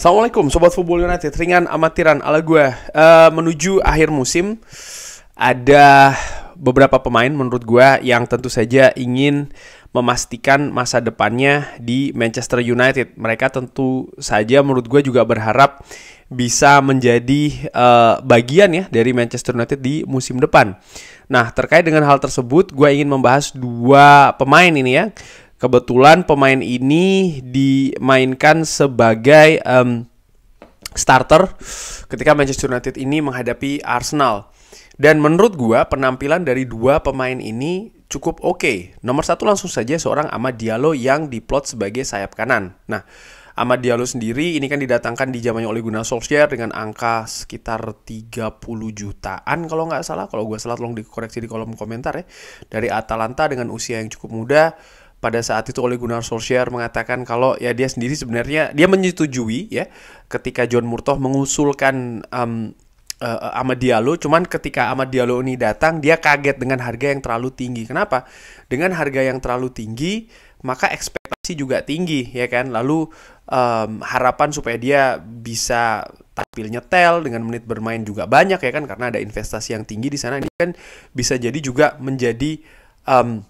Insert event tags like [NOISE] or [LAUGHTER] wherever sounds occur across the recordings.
Assalamualaikum Sobat Football United Ringan amatiran ala gue uh, Menuju akhir musim Ada beberapa pemain menurut gue Yang tentu saja ingin memastikan masa depannya di Manchester United Mereka tentu saja menurut gue juga berharap Bisa menjadi uh, bagian ya dari Manchester United di musim depan Nah terkait dengan hal tersebut Gue ingin membahas dua pemain ini ya kebetulan pemain ini dimainkan sebagai um, starter ketika Manchester United ini menghadapi Arsenal. Dan menurut gua penampilan dari dua pemain ini cukup oke. Okay. Nomor satu langsung saja seorang Ahmad Diallo yang diplot sebagai sayap kanan. Nah, Ahmad Diallo sendiri ini kan didatangkan di zamannya oleh Gunnar Solskjaer dengan angka sekitar 30 jutaan kalau nggak salah. Kalau gue salah tolong dikoreksi di kolom komentar ya. Dari Atalanta dengan usia yang cukup muda pada saat itu oleh Gunnar Solskjaer mengatakan kalau ya dia sendiri sebenarnya dia menyetujui ya ketika John Murtoh mengusulkan um, uh, Ahmad Diallo cuman ketika Ahmad Diallo ini datang dia kaget dengan harga yang terlalu tinggi. Kenapa? Dengan harga yang terlalu tinggi maka ekspektasi juga tinggi ya kan. Lalu um, harapan supaya dia bisa tampil nyetel dengan menit bermain juga banyak ya kan karena ada investasi yang tinggi di sana ini kan bisa jadi juga menjadi um,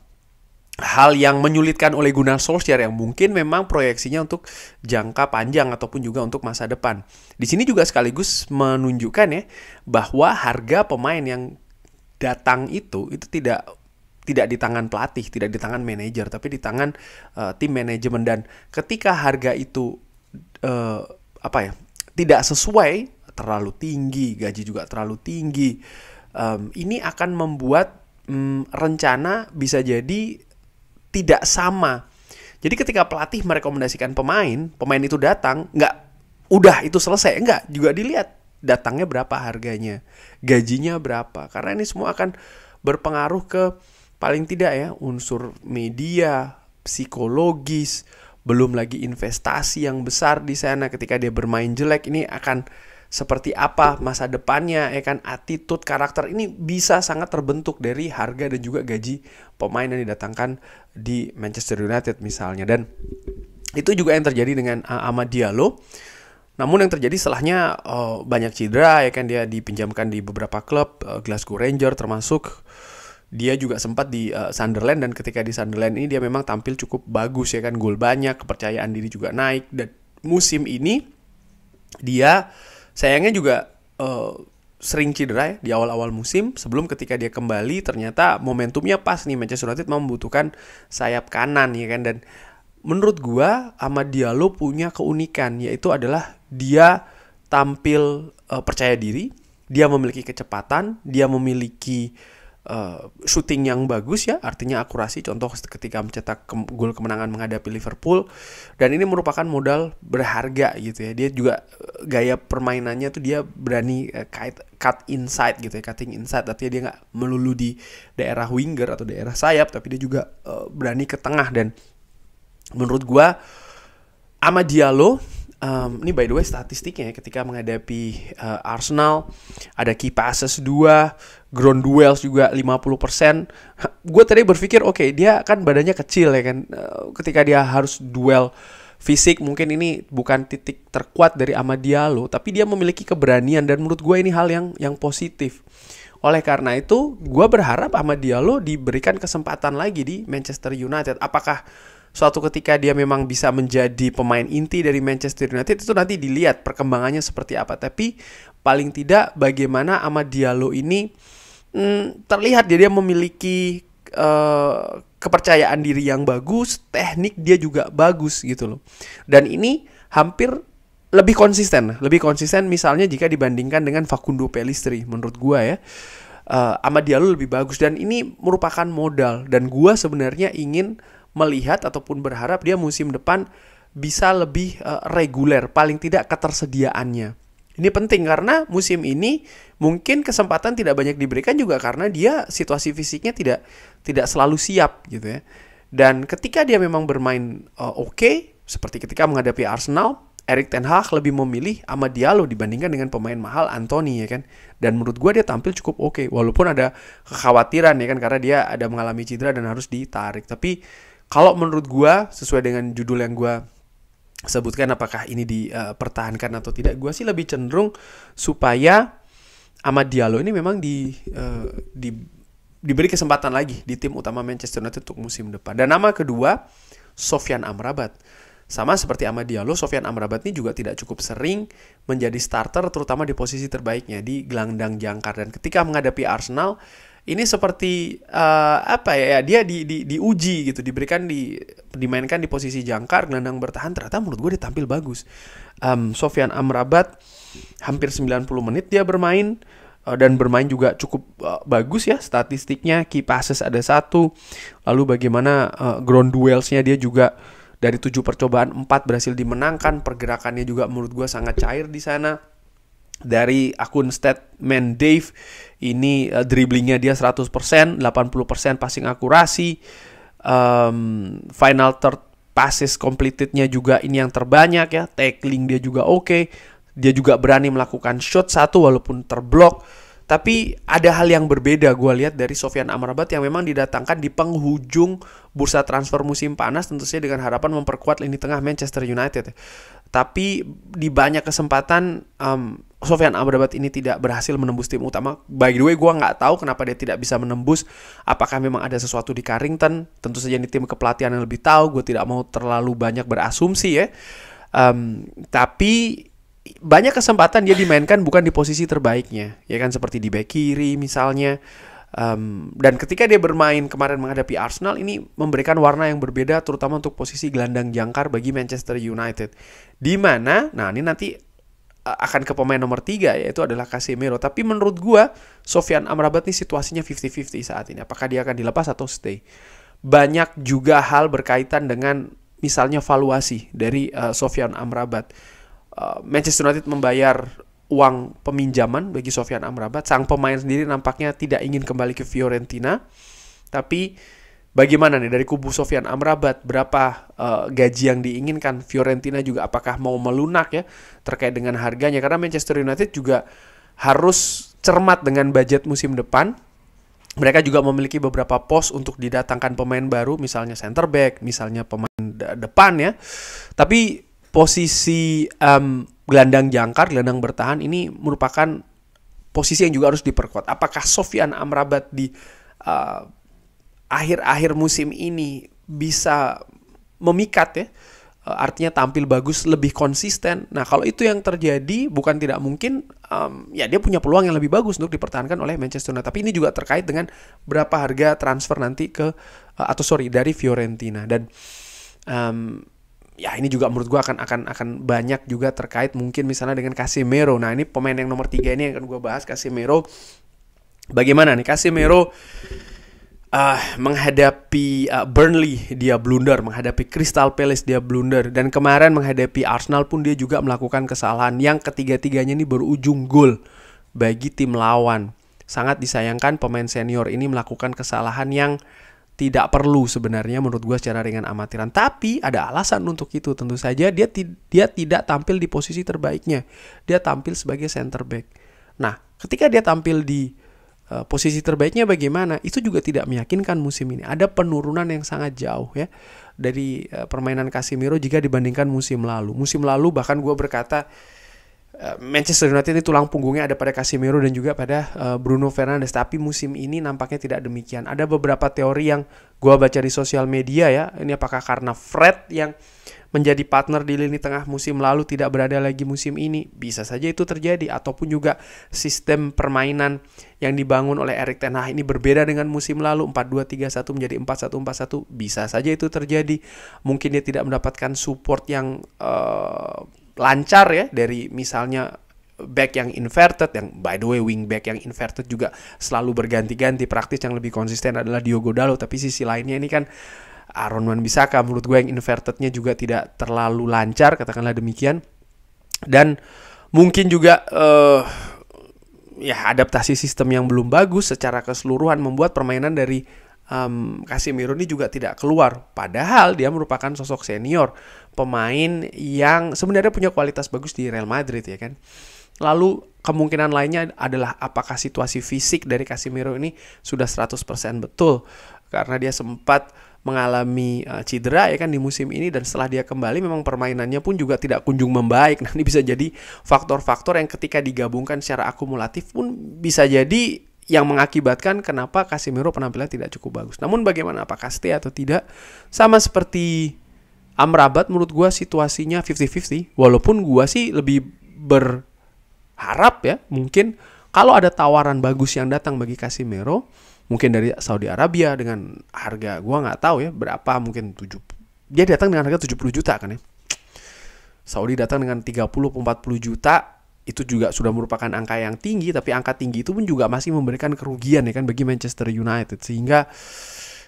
hal yang menyulitkan oleh guna sosial yang mungkin memang proyeksinya untuk jangka panjang ataupun juga untuk masa depan. Di sini juga sekaligus menunjukkan ya bahwa harga pemain yang datang itu itu tidak tidak di tangan pelatih, tidak di tangan manajer, tapi di tangan uh, tim manajemen dan ketika harga itu uh, apa ya? tidak sesuai, terlalu tinggi, gaji juga terlalu tinggi. Um, ini akan membuat um, rencana bisa jadi tidak sama. Jadi ketika pelatih merekomendasikan pemain, pemain itu datang, nggak udah itu selesai, nggak juga dilihat datangnya berapa harganya, gajinya berapa. Karena ini semua akan berpengaruh ke paling tidak ya unsur media, psikologis, belum lagi investasi yang besar di sana ketika dia bermain jelek ini akan seperti apa masa depannya ya kan attitude karakter ini bisa sangat terbentuk dari harga dan juga gaji pemain yang didatangkan di Manchester United misalnya dan itu juga yang terjadi dengan eh, Ahmad Diallo namun yang terjadi setelahnya uh, banyak cedera ya kan dia dipinjamkan di beberapa klub eh, Glasgow Rangers termasuk dia juga sempat di uh, Sunderland dan ketika di Sunderland ini dia memang tampil cukup bagus ya kan gol banyak kepercayaan diri juga naik dan musim ini dia sayangnya juga uh, sering cedera ya di awal-awal musim sebelum ketika dia kembali ternyata momentumnya pas nih Manchester United membutuhkan sayap kanan ya kan dan menurut gua Ahmad Diallo punya keunikan yaitu adalah dia tampil uh, percaya diri, dia memiliki kecepatan, dia memiliki uh, shooting yang bagus ya, artinya akurasi contoh ketika mencetak ke gol kemenangan menghadapi Liverpool dan ini merupakan modal berharga gitu ya. Dia juga eh, gaya permainannya tuh dia berani uh, cut inside gitu ya, cutting inside artinya dia nggak melulu di daerah winger atau daerah sayap tapi dia juga uh, berani ke tengah dan menurut gua sama Diallo um, ini by the way statistiknya ya, ketika menghadapi uh, Arsenal ada key passes 2, ground duels juga 50%. [LAUGHS] Gue tadi berpikir oke okay, dia kan badannya kecil ya kan uh, ketika dia harus duel fisik mungkin ini bukan titik terkuat dari Amadialo Diallo tapi dia memiliki keberanian dan menurut gue ini hal yang yang positif. Oleh karena itu, gue berharap Ahmad Diallo diberikan kesempatan lagi di Manchester United. Apakah suatu ketika dia memang bisa menjadi pemain inti dari Manchester United itu nanti dilihat perkembangannya seperti apa. Tapi paling tidak bagaimana ama Diallo ini hmm, terlihat dia, memiliki uh, kepercayaan diri yang bagus, teknik dia juga bagus gitu loh. Dan ini hampir lebih konsisten, lebih konsisten misalnya jika dibandingkan dengan Facundo Pelistri menurut gua ya. Uh, Ahmad Diallo lebih bagus dan ini merupakan modal dan gua sebenarnya ingin melihat ataupun berharap dia musim depan bisa lebih uh, reguler, paling tidak ketersediaannya. Ini penting karena musim ini mungkin kesempatan tidak banyak diberikan juga karena dia situasi fisiknya tidak tidak selalu siap gitu ya. Dan ketika dia memang bermain uh, oke, okay, seperti ketika menghadapi Arsenal, Erik Ten Hag lebih memilih sama Diallo dibandingkan dengan pemain mahal Anthony ya kan. Dan menurut gue dia tampil cukup oke, okay, walaupun ada kekhawatiran ya kan karena dia ada mengalami cedera dan harus ditarik. Tapi kalau menurut gue, sesuai dengan judul yang gue sebutkan apakah ini dipertahankan eh, atau tidak, gue sih lebih cenderung supaya Ahmad Diallo ini memang di, uh, di diberi kesempatan lagi di tim utama Manchester United untuk musim depan. Dan nama kedua, Sofian Amrabat. Sama seperti Ahmad Diallo, Sofian Amrabat ini juga tidak cukup sering menjadi starter terutama di posisi terbaiknya di gelandang jangkar. Dan ketika menghadapi Arsenal, ini seperti uh, apa ya, ya dia di, di, diuji gitu diberikan di dimainkan di posisi jangkar gelandang bertahan ternyata menurut gue ditampil bagus um, Sofian Amrabat hampir 90 menit dia bermain uh, dan bermain juga cukup uh, bagus ya statistiknya key passes ada satu lalu bagaimana uh, ground duelsnya dia juga dari tujuh percobaan empat berhasil dimenangkan pergerakannya juga menurut gue sangat cair di sana dari akun statement Dave ini uh, eh, dribblingnya dia 100%, 80% passing akurasi, um, final third passes completednya juga ini yang terbanyak ya, tackling dia juga oke, okay. dia juga berani melakukan shot satu walaupun terblok. Tapi ada hal yang berbeda gue lihat dari Sofian Amrabat yang memang didatangkan di penghujung bursa transfer musim panas tentu saja dengan harapan memperkuat lini tengah Manchester United. Ya. Tapi di banyak kesempatan um, Sofian Amrabat ini tidak berhasil menembus tim utama. By the way, gue nggak tahu kenapa dia tidak bisa menembus. Apakah memang ada sesuatu di Carrington? Tentu saja ini tim kepelatihan yang lebih tahu. Gue tidak mau terlalu banyak berasumsi ya. Um, tapi banyak kesempatan dia dimainkan bukan di posisi terbaiknya, ya kan seperti di back kiri misalnya. Um, dan ketika dia bermain kemarin menghadapi Arsenal ini memberikan warna yang berbeda terutama untuk posisi gelandang jangkar bagi Manchester United. Di mana? Nah, ini nanti akan ke pemain nomor 3 yaitu adalah Casemiro. Tapi menurut gua Sofian Amrabat nih situasinya 50-50 saat ini. Apakah dia akan dilepas atau stay? Banyak juga hal berkaitan dengan misalnya valuasi dari uh, eh, Sofyan Amrabat. Uh, Manchester United membayar uang peminjaman bagi Sofian Amrabat. Sang pemain sendiri nampaknya tidak ingin kembali ke Fiorentina. Tapi Bagaimana nih dari kubu Sofian Amrabat berapa uh, gaji yang diinginkan Fiorentina juga apakah mau melunak ya terkait dengan harganya karena Manchester United juga harus cermat dengan budget musim depan. Mereka juga memiliki beberapa pos untuk didatangkan pemain baru misalnya center back, misalnya pemain depan ya. Tapi posisi um, gelandang jangkar, gelandang bertahan ini merupakan posisi yang juga harus diperkuat. Apakah Sofian Amrabat di uh, akhir-akhir musim ini bisa memikat ya eh, artinya tampil bagus lebih konsisten. Nah kalau itu yang terjadi bukan tidak mungkin um, ya dia punya peluang yang lebih bagus untuk dipertahankan oleh Manchester United. Tapi ini juga terkait dengan berapa harga transfer nanti ke eh, atau sorry dari Fiorentina dan um, ya ini juga menurut gue akan akan akan banyak juga terkait mungkin misalnya dengan Casemiro. Nah ini pemain yang nomor tiga ini yang akan gue bahas Casemiro. Bagaimana nih Casemiro? uh, menghadapi uh, Burnley dia blunder, menghadapi Crystal Palace dia blunder, dan kemarin menghadapi Arsenal pun dia juga melakukan kesalahan yang ketiga-tiganya ini berujung gol bagi tim lawan. Sangat disayangkan pemain senior ini melakukan kesalahan yang tidak perlu sebenarnya menurut gue secara ringan amatiran. Tapi ada alasan untuk itu tentu saja dia ti dia tidak tampil di posisi terbaiknya. Dia tampil sebagai center back. Nah, ketika dia tampil di Eh, posisi terbaiknya bagaimana itu juga tidak meyakinkan musim ini ada penurunan yang sangat jauh ya dari eh, permainan Casimiro jika dibandingkan musim lalu musim lalu bahkan gue berkata Eh, Manchester United ini tulang punggungnya ada pada Casemiro dan juga pada uh, Bruno Fernandes tapi musim ini nampaknya tidak demikian. Ada beberapa teori yang gua baca di sosial media ya. Ini apakah karena Fred yang menjadi partner di lini tengah musim lalu tidak berada lagi musim ini? Bisa saja itu terjadi ataupun juga sistem permainan yang dibangun oleh Erik ten Hag ini berbeda dengan musim lalu 4-2-3-1 menjadi 4-1-4-1. Bisa saja itu terjadi. Mungkin dia tidak mendapatkan support yang uh, lancar ya dari misalnya back yang inverted yang by the way wing back yang inverted juga selalu berganti-ganti praktis yang lebih konsisten adalah Diogo Dalo tapi sisi lainnya ini kan Aaron Wan Bisaka menurut gue yang invertednya juga tidak terlalu lancar katakanlah demikian dan mungkin juga uh, ya adaptasi sistem yang belum bagus secara keseluruhan membuat permainan dari um, Casemiro ini juga tidak keluar. Padahal dia merupakan sosok senior, pemain yang sebenarnya punya kualitas bagus di Real Madrid ya kan. Lalu kemungkinan lainnya adalah apakah situasi fisik dari Casemiro ini sudah 100% betul karena dia sempat mengalami uh, cedera ya kan di musim ini dan setelah dia kembali memang permainannya pun juga tidak kunjung membaik. [LAUGHS] Nah, ini bisa jadi faktor-faktor yang ketika digabungkan secara akumulatif pun bisa jadi yang mengakibatkan kenapa Casemiro penampilannya tidak cukup bagus. Namun bagaimana apakah stay atau tidak sama seperti Amrabat menurut gua situasinya 50-50 walaupun gua sih lebih berharap ya mungkin kalau ada tawaran bagus yang datang bagi Casemiro mungkin dari Saudi Arabia dengan harga gua nggak tahu ya berapa mungkin 7 dia datang dengan harga 70 juta kan ya Saudi datang dengan 30 40 juta itu juga sudah merupakan angka yang tinggi tapi angka tinggi itu pun juga masih memberikan kerugian ya kan bagi Manchester United sehingga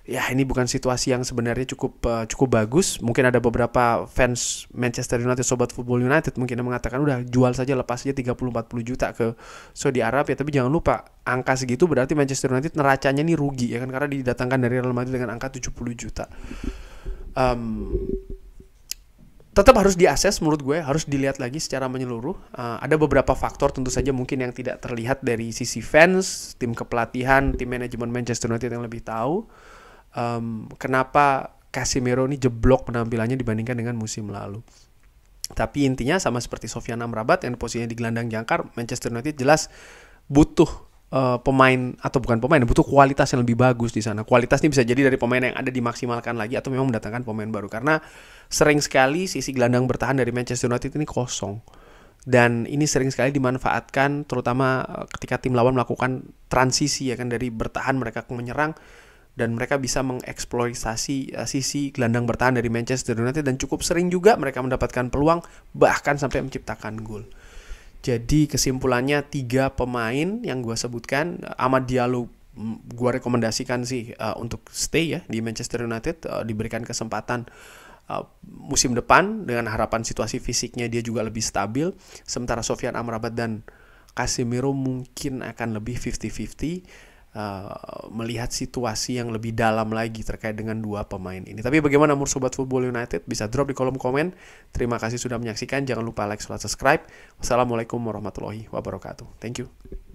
ya ini bukan situasi yang sebenarnya cukup uh, cukup bagus mungkin ada beberapa fans Manchester United sobat football United mungkin yang mengatakan udah jual saja lepas aja 30 40 juta ke Saudi Arab ya tapi jangan lupa angka segitu berarti Manchester United neracanya nih rugi ya kan karena didatangkan dari Real Madrid dengan angka 70 juta um, tetap harus diakses menurut gue harus dilihat lagi secara menyeluruh uh, ada beberapa faktor tentu saja mungkin yang tidak terlihat dari sisi fans tim kepelatihan tim manajemen Manchester United yang lebih tahu um, kenapa Casemiro ini jeblok penampilannya dibandingkan dengan musim lalu tapi intinya sama seperti Sofyan Amrabat yang posisinya di gelandang jangkar Manchester United jelas butuh uh, pemain atau bukan pemain butuh kualitas yang lebih bagus di sana. Kualitas ini bisa jadi dari pemain yang ada dimaksimalkan lagi atau memang mendatangkan pemain baru karena sering sekali sisi gelandang bertahan dari Manchester United ini kosong. Dan ini sering sekali dimanfaatkan terutama eh, ketika tim lawan melakukan transisi ya kan dari bertahan mereka ke menyerang dan mereka bisa mengeksploitasi uh, eh, sisi gelandang bertahan dari Manchester United dan cukup sering juga mereka mendapatkan peluang bahkan sampai menciptakan gol. Jadi kesimpulannya tiga pemain yang gue sebutkan, eh, amat Diallo mm, gue rekomendasikan sih uh, untuk stay ya di Manchester United uh, diberikan kesempatan uh, musim depan dengan harapan situasi fisiknya dia juga lebih stabil sementara Sofian Amrabat dan Casemiro mungkin akan lebih 50-50 uh, melihat situasi yang lebih dalam lagi terkait dengan dua pemain ini. Tapi bagaimana menurut Sobat Football United? Bisa drop di kolom komen. Terima kasih sudah menyaksikan. Jangan lupa like, subscribe. Wassalamualaikum warahmatullahi wabarakatuh. Thank you.